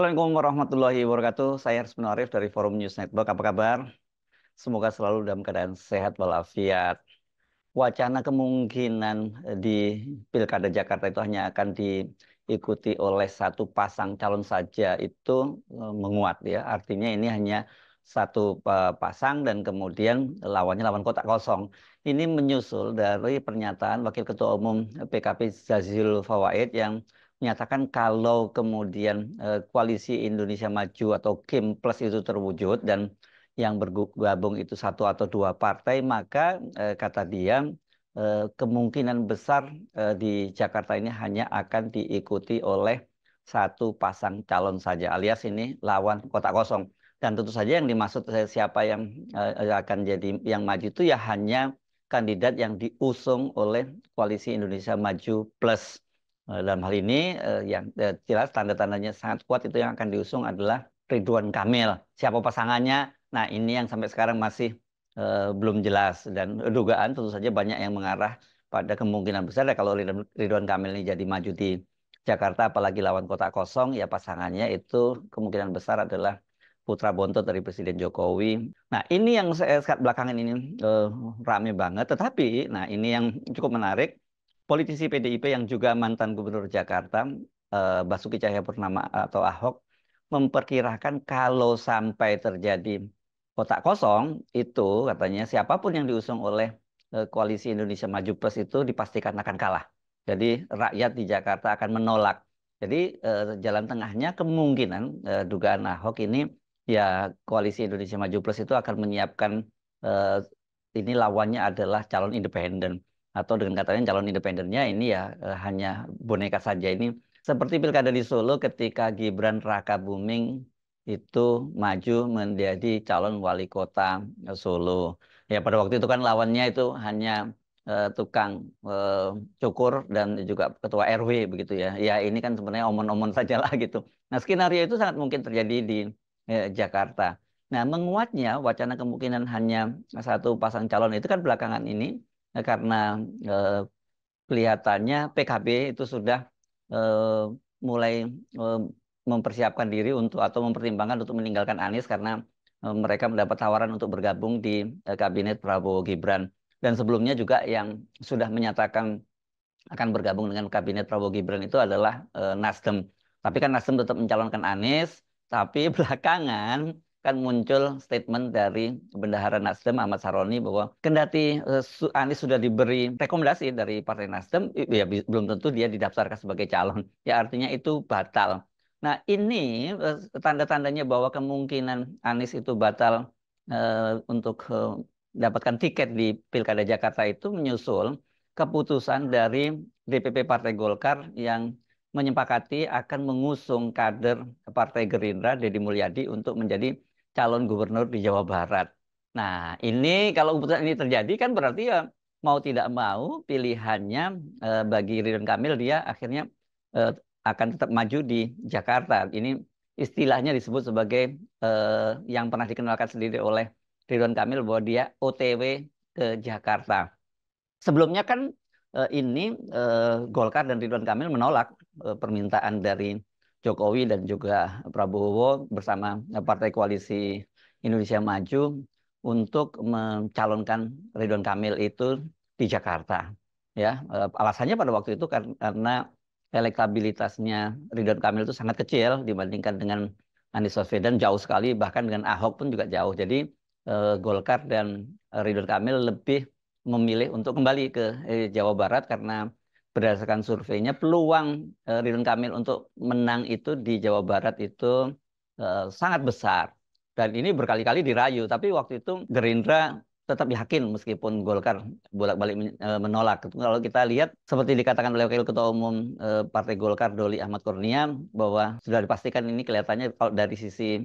Assalamualaikum warahmatullahi wabarakatuh. Saya Haris Arif dari Forum News Network. Apa kabar? Semoga selalu dalam keadaan sehat walafiat. Wacana kemungkinan di Pilkada Jakarta itu hanya akan diikuti oleh satu pasang calon saja itu e, menguat ya. Artinya ini hanya satu e, pasang dan kemudian lawannya lawan kotak kosong. Ini menyusul dari pernyataan Wakil Ketua Umum PKP Zazil Fawaid yang menyatakan kalau kemudian uh, koalisi Indonesia Maju atau Kim Plus itu terwujud dan yang bergabung itu satu atau dua partai maka uh, kata dia uh, kemungkinan besar uh, di Jakarta ini hanya akan diikuti oleh satu pasang calon saja alias ini lawan kota kosong dan tentu saja yang dimaksud siapa yang uh, akan jadi yang maju itu ya hanya kandidat yang diusung oleh koalisi Indonesia Maju Plus Eh, dalam hal ini eh, yang eh, jelas tanda-tandanya sangat kuat itu yang akan diusung adalah Ridwan Kamil. Siapa pasangannya? Nah ini yang sampai sekarang masih belum jelas dan dugaan tentu saja banyak yang mengarah pada kemungkinan besar ya kalau Ridwan Kamil ini jadi maju di Jakarta apalagi lawan kota kosong ya pasangannya itu kemungkinan besar adalah putra bontot dari Presiden Jokowi. Nah ini yang saya belakangan ini eh, rame banget. Tetapi nah ini yang cukup menarik politisi PDIP yang juga mantan gubernur Jakarta Basuki eh, Basuki Cahayapurnama atau Ahok memperkirakan kalau sampai terjadi kotak kosong itu katanya siapapun yang diusung oleh eh, koalisi Indonesia Maju Plus itu dipastikan akan kalah. Jadi rakyat di Jakarta akan menolak. Jadi eh, jalan tengahnya kemungkinan dugaan Ahok ini ya koalisi Indonesia Maju Plus itu akan menyiapkan ini lawannya adalah calon independen atau dengan katanya calon independennya ini ya eh, hanya boneka saja ini seperti pilkada di Solo ketika Gibran Raka Buming itu maju menjadi calon wali kota eh, Solo. Ya pada waktu itu kan lawannya itu hanya uh, tukang uh, cukur dan juga ketua RW begitu ya. Ya ini kan sebenarnya omon-omon saja lah gitu. Nah skenario itu sangat mungkin terjadi di eh, Jakarta. Nah menguatnya wacana kemungkinan hanya satu pasang calon itu kan belakangan ini Ya, karena eh, kelihatannya PKB itu sudah eh, mulai eh, mempersiapkan diri untuk atau mempertimbangkan untuk meninggalkan Anies karena mereka mendapat tawaran untuk bergabung di kabinet Prabowo Gibran dan sebelumnya juga yang sudah menyatakan akan bergabung dengan kabinet Prabowo Gibran itu adalah Nasdem. Tapi kan Nasdem tetap mencalonkan Anies, tapi belakangan kan muncul statement dari bendahara Nasdem Ahmad Saroni bahwa kendati uh, Anies sudah diberi rekomendasi dari Partai Nasdem ya belum tentu dia didaftarkan sebagai calon ya artinya itu batal. Nah ini eh, tanda-tandanya bahwa kemungkinan Anies itu batal uh, untuk uh, mendapatkan tiket di Pilkada Jakarta itu menyusul keputusan dari DPP Partai Golkar yang menyepakati akan mengusung kader Partai Gerindra Deddy Mulyadi untuk menjadi calon gubernur di Jawa Barat. Nah, ini kalau keputusan ini terjadi kan berarti ya mau tidak mau pilihannya eh, bagi Ridwan Kamil dia akhirnya eh, akan tetap maju di Jakarta. Ini istilahnya disebut sebagai eh, yang pernah dikenalkan sendiri oleh Ridwan Kamil bahwa dia OTW ke Jakarta. Sebelumnya kan eh, ini eh, Golkar dan Ridwan Kamil menolak eh, permintaan dari Jokowi dan juga Prabowo bersama eh, Partai Koalisi Indonesia Maju untuk mencalonkan Ridwan Kamil itu di Jakarta. Ya, eh, alasannya pada waktu itu karena elektabilitasnya Ridwan Kamil itu sangat kecil dibandingkan dengan Anies Baswedan jauh sekali bahkan dengan Ahok pun juga jauh. Jadi eh, Golkar dan Ridwan Kamil lebih memilih untuk kembali ke Jawa Barat karena berdasarkan surveinya peluang eh, Ridwan Kamil untuk menang itu di Jawa Barat itu eh, sangat besar dan ini berkali-kali dirayu tapi waktu itu Gerindra tetap yakin meskipun Golkar bolak-balik eh, menolak. Kalau kita lihat seperti dikatakan oleh Wakil Ketua Umum Partai Golkar Doli Ahmad Kurnia bahwa sudah dipastikan ini kelihatannya kalau dari sisi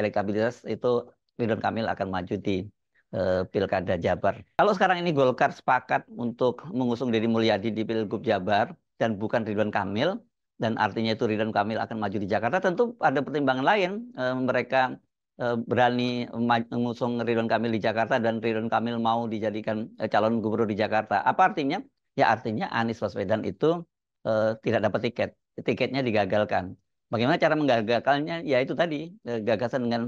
elektabilitas itu Ridwan Kamil akan maju di Eh, Pilkada Jabar. Kalau sekarang ini Golkar sepakat untuk mengusung Deddy Mulyadi di Pilgub Jabar dan bukan Ridwan Kamil, dan artinya itu Ridwan Kamil akan maju di Jakarta, tentu ada pertimbangan lain. e, mereka e, berani mengusung Ridwan Kamil di Jakarta dan Ridwan Kamil mau dijadikan calon gubernur di Jakarta. Apa artinya? Ya artinya Anies Baswedan itu e, tidak dapat tiket. Tiketnya digagalkan. Bagaimana cara menggagalkannya? Ya itu tadi gagasan dengan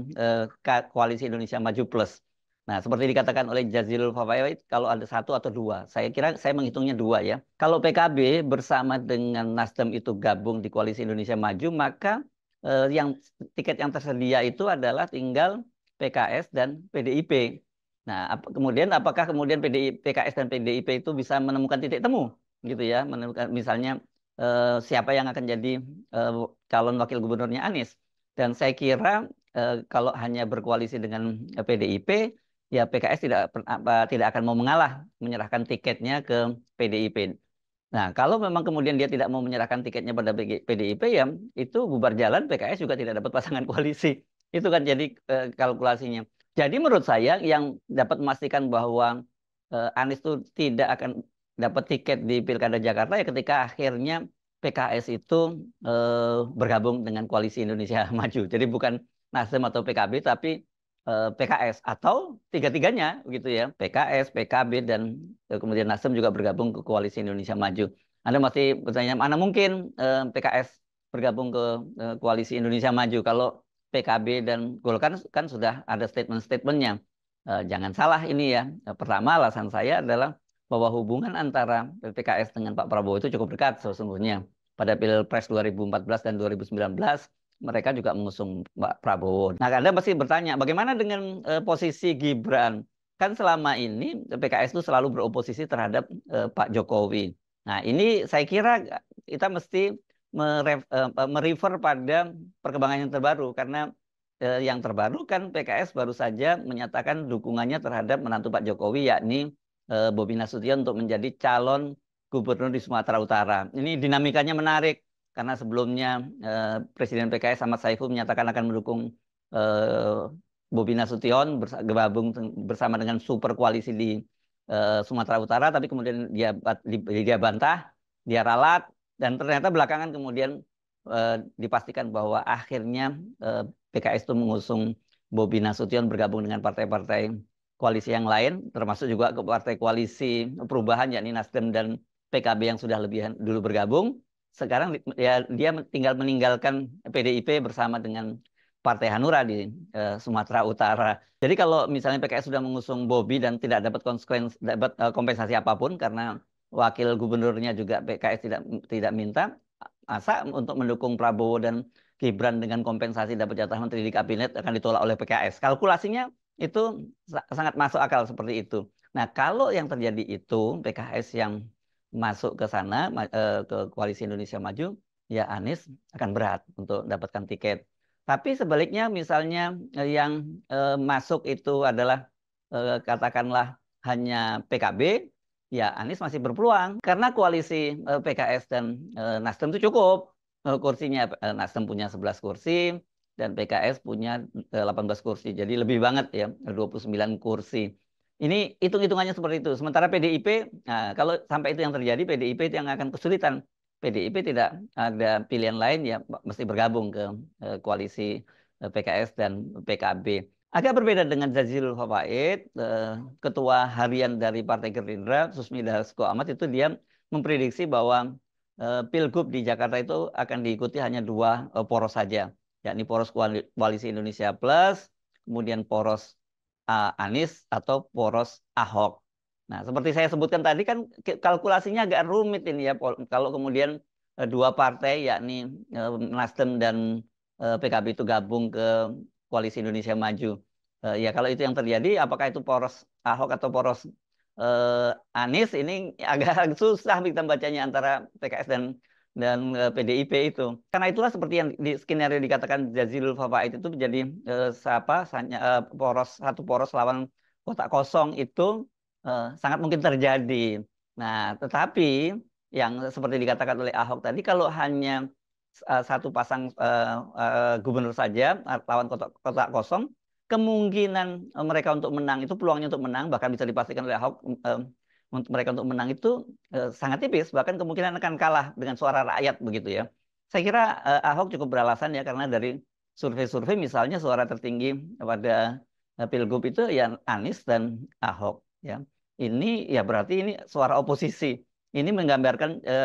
koalisi Indonesia Maju Plus. Nah, seperti dikatakan oleh Jazilul Fawaid, kalau ada satu atau dua, saya kira saya menghitungnya dua ya. Kalau PKB bersama dengan Nasdem itu gabung di Koalisi Indonesia Maju, maka eh, yang tiket yang tersedia itu adalah tinggal PKS dan PDIP. Nah, ap kemudian apakah kemudian PDI, PKS dan PDIP itu bisa menemukan titik temu, gitu ya? Menemukan misalnya eh, siapa yang akan jadi eh, calon wakil gubernurnya Anies. Dan saya kira eh, kalau hanya berkoalisi dengan PDIP eh, ya PKS tidak tidak akan mau mengalah menyerahkan tiketnya ke PDIP. Nah, kalau memang kemudian dia tidak mau menyerahkan tiketnya pada PDIP ya itu bubar jalan PKS juga tidak dapat pasangan koalisi. Itu kan jadi eh, kalkulasinya. Jadi menurut saya yang dapat memastikan bahwa eh, Anies itu tidak akan dapat tiket di Pilkada Jakarta ya ketika akhirnya PKS itu eh, bergabung dengan koalisi Indonesia Maju. Jadi bukan Nasdem atau PKB tapi Eh, PKS atau tiga-tiganya begitu ya PKS, PKB dan eh, kemudian Nasdem juga bergabung ke koalisi Indonesia Maju. Anda masih bertanya mana mungkin eh, PKS bergabung ke koalisi Indonesia Maju kalau PKB dan Golkar kan sudah ada statement-statementnya. jangan salah ini ya. Pertama alasan saya adalah bahwa hubungan antara PKS dengan Pak Prabowo itu cukup dekat sesungguhnya pada Pilpres 2014 dan 2019 mereka juga mengusung Pak Prabowo. Nah, Anda pasti bertanya, bagaimana dengan uh, posisi Gibran? Kan selama ini PKS itu selalu beroposisi terhadap uh, Pak Jokowi. Nah, ini saya kira kita mesti merefer uh, merefer pada perkembangan yang terbaru karena uh, yang terbaru kan PKS baru saja menyatakan dukungannya terhadap menantu Pak Jokowi yakni uh, Bobi Nasution untuk menjadi calon gubernur di Sumatera Utara. Ini dinamikanya menarik karena sebelumnya eh, Presiden PKS Ahmad Saifu menyatakan akan mendukung eh, Bobi Nasution bergabung bersama dengan super koalisi di eh, Sumatera Utara, tapi kemudian dia dia bantah, dia ralat, dan ternyata belakangan kemudian eh, dipastikan bahwa akhirnya eh, PKS itu mengusung Bobi Nasution bergabung dengan partai-partai koalisi yang lain, termasuk juga ke partai koalisi perubahan yakni Nasdem dan PKB yang sudah lebih dulu bergabung sekarang ya dia tinggal meninggalkan PDIP bersama dengan Partai Hanura di uh, Sumatera Utara. Jadi kalau misalnya PKS sudah mengusung Bobi dan tidak dapat konsekuensi dapat uh, kompensasi apapun karena wakil gubernurnya juga PKS tidak tidak minta, asa untuk mendukung Prabowo dan Gibran dengan kompensasi dapat jatah menteri di kabinet akan ditolak oleh PKS. Kalkulasinya itu sangat masuk akal seperti itu. Nah, kalau yang terjadi itu PKS yang masuk ke sana eh, ke koalisi Indonesia Maju, ya Anies akan berat untuk dapatkan tiket. Tapi sebaliknya misalnya eh, yang eh, masuk itu adalah katakanlah hanya PKB, ya Anies masih berpeluang karena koalisi PKS dan Nasdem itu cukup kursinya Nasdem punya 11 kursi dan PKS punya 18 kursi. Jadi lebih banget ya 29 kursi. Ini hitung-hitungannya seperti itu. Sementara PDIP, nah, kalau sampai itu yang terjadi, PDIP itu yang akan kesulitan. PDIP tidak ada pilihan lain ya mesti bergabung ke eh, koalisi eh, PKS dan PKB. Agak berbeda dengan Jazilul Fawait, eh, ketua harian dari Partai Gerindra, Susmi Dasko Amat, itu dia memprediksi bahwa eh, pilgub di Jakarta itu akan diikuti hanya dua eh, poros saja, yakni poros koalisi Indonesia Plus, kemudian poros uh, Anies atau poros Ahok. Nah, seperti saya sebutkan tadi kan kalkulasinya agak rumit ini ya kalau kemudian eh, dua partai yakni eh, Nasdem dan PKB itu gabung ke Koalisi Indonesia Maju. Ya kalau itu yang terjadi apakah itu poros Ahok atau poros uh, Anies ini agak susah kita bacanya antara PKS dan dan e, eh, PDIP itu. Karena itulah seperti yang di skenario dikatakan Jazilul Fawaid itu menjadi eh, siapa? apa e, poros satu poros lawan kotak kosong itu e, sangat mungkin terjadi. Nah, tetapi yang seperti dikatakan oleh Ahok tadi kalau hanya e, satu pasang e, e, gubernur saja lawan kotak, kotak kosong kemungkinan mereka untuk menang itu peluangnya untuk menang bahkan bisa dipastikan oleh Ahok untuk mereka untuk menang itu e, sangat tipis bahkan kemungkinan akan kalah dengan suara rakyat begitu ya. Saya kira e, Ahok cukup beralasan ya karena dari survei-survei misalnya suara tertinggi pada e, pilgub itu ya Anies dan Ahok ya. Ini ya berarti ini suara oposisi. Ini menggambarkan e,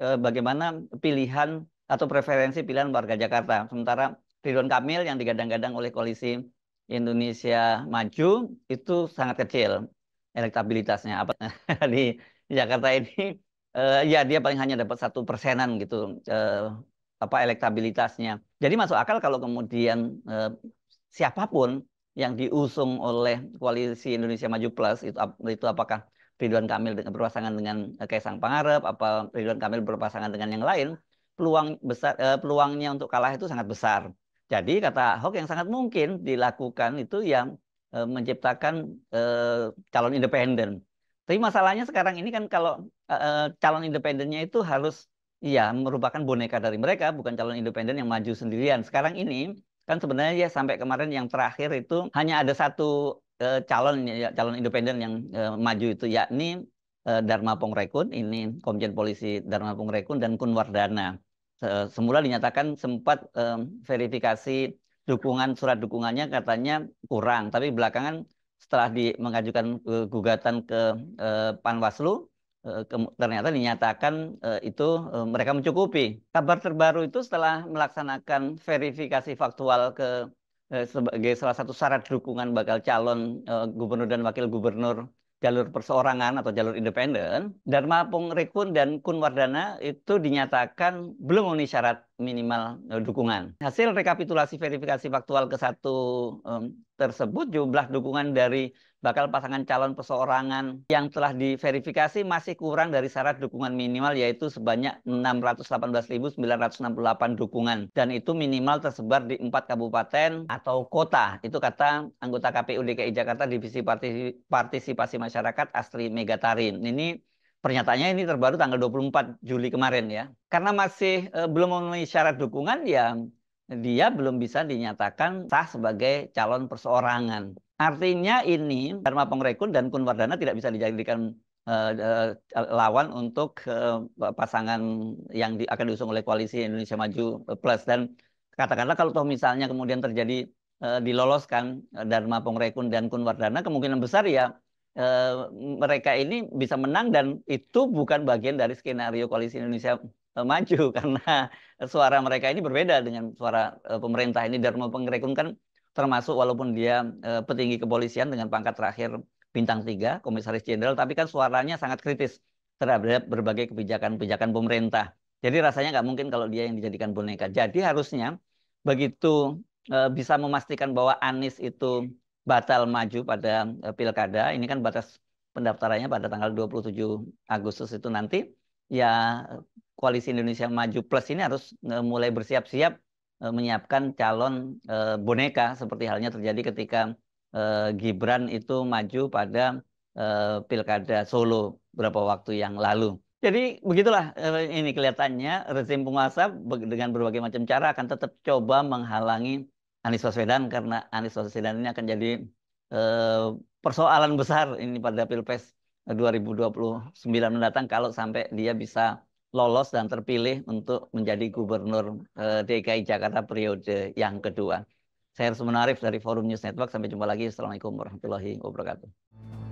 e, bagaimana pilihan atau preferensi pilihan warga Jakarta. Sementara Ridwan Kamil yang digadang-gadang oleh koalisi Indonesia Maju itu sangat kecil elektabilitasnya apa di, Jakarta ini uh, ya dia paling hanya dapat satu persenan gitu uh, apa elektabilitasnya. Jadi masuk akal kalau kemudian uh, siapapun yang diusung oleh koalisi Indonesia Maju Plus itu itu apakah Ridwan Kamil dengan, berpasangan dengan Kaisang Pangarep, apa Ridwan Kamil berpasangan dengan yang lain, peluang besar uh, peluangnya untuk kalah itu sangat besar. Jadi kata Ahok yang sangat mungkin dilakukan itu yang e, menciptakan e, calon independen. Tapi masalahnya sekarang ini kan kalau e, calon independennya itu harus ya merupakan boneka dari mereka, bukan calon independen yang maju sendirian. Sekarang ini kan sebenarnya ya sampai kemarin yang terakhir itu hanya ada satu e, calon ya, calon independen yang e, maju itu yakni e, Dharma Pongrekun ini Komjen Polisi Dharma Pongrekun dan Kunwardana. semula dinyatakan sempat um, verifikasi dukungan surat dukungannya katanya kurang, tapi belakangan setelah di, mengajukan e, gugatan ke uh, Panwaslu e, ternyata dinyatakan uh, itu uh, mereka mencukupi. Kabar terbaru itu setelah melaksanakan verifikasi faktual ke uh, sebagai salah satu syarat dukungan bakal calon uh, gubernur dan wakil gubernur jalur perseorangan atau jalur independen, Dharma Rekun dan Kunwardana itu dinyatakan belum memenuhi syarat minimal eh, dukungan. Hasil rekapitulasi verifikasi faktual ke satu um, tersebut jumlah dukungan dari bakal pasangan calon perseorangan yang telah diverifikasi masih kurang dari syarat dukungan minimal yaitu sebanyak 618.968 dukungan dan itu minimal tersebar di empat kabupaten atau kota. Itu kata anggota KPU DKI Jakarta Divisi Partisipasi Masyarakat Astri Megatarin. Ini Pernyataannya ini terbaru tanggal 24 Juli kemarin ya. Karena masih eh, belum memenuhi syarat dukungan ya dia belum bisa dinyatakan sah sebagai calon perseorangan. Artinya ini Dharma Pongrekun dan Kun Wardana tidak bisa dijadikan uh, uh, lawan untuk uh, pasangan yang di, akan diusung oleh koalisi Indonesia Maju Plus dan katakanlah kalau toh misalnya kemudian terjadi diloloskan Dharma Pongrekun dan Kun Wardana kemungkinan besar ya e, mereka ini bisa menang dan itu bukan bagian dari skenario koalisi Indonesia eh, maju karena suara mereka ini berbeda dengan suara e, pemerintah ini Darmo Pengrekun kan termasuk walaupun dia petinggi kepolisian dengan pangkat terakhir bintang tiga komisaris jenderal tapi kan suaranya sangat kritis terhadap berbagai kebijakan-kebijakan pemerintah. Jadi rasanya nggak mungkin kalau dia yang dijadikan boneka. Jadi harusnya begitu bisa memastikan bahwa Anies itu batal maju pada eh, pilkada. Ini kan batas pendaftarannya pada tanggal 27 Agustus itu nanti. Ya koalisi Indonesia Maju Plus ini harus eh, mulai bersiap-siap eh, menyiapkan calon boneka seperti halnya terjadi ketika Gibran itu maju pada pilkada Solo beberapa waktu yang lalu. Jadi begitulah ini kelihatannya rezim penguasa dengan berbagai macam cara akan tetap coba menghalangi Anies Baswedan karena Anies Baswedan ini akan jadi eh, persoalan besar ini pada Pilpres 2029 mendatang kalau sampai dia bisa lolos dan terpilih untuk menjadi gubernur eh, DKI Jakarta periode yang kedua. Saya harus menarif dari Forum News Network. Sampai jumpa lagi. Assalamualaikum warahmatullahi wabarakatuh.